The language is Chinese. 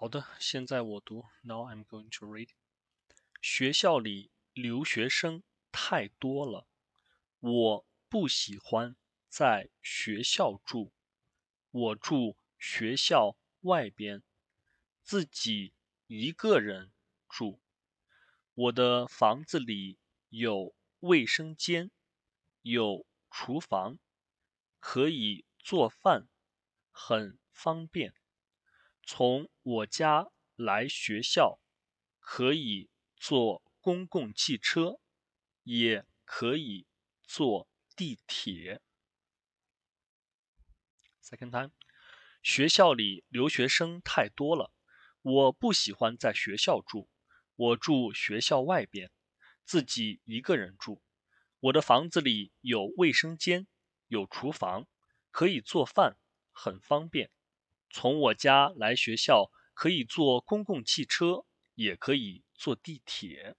好的，现在我读。Now I'm going to read。学校里留学生太多了，我不喜欢在学校住。我住学校外边，自己一个人住。我的房子里有卫生间，有厨房，可以做饭，很方便。从我家来学校，可以坐公共汽车，也可以坐地铁。Second time，学校里留学生太多了，我不喜欢在学校住，我住学校外边，自己一个人住。我的房子里有卫生间，有厨房，可以做饭，很方便。从我家来学校，可以坐公共汽车，也可以坐地铁。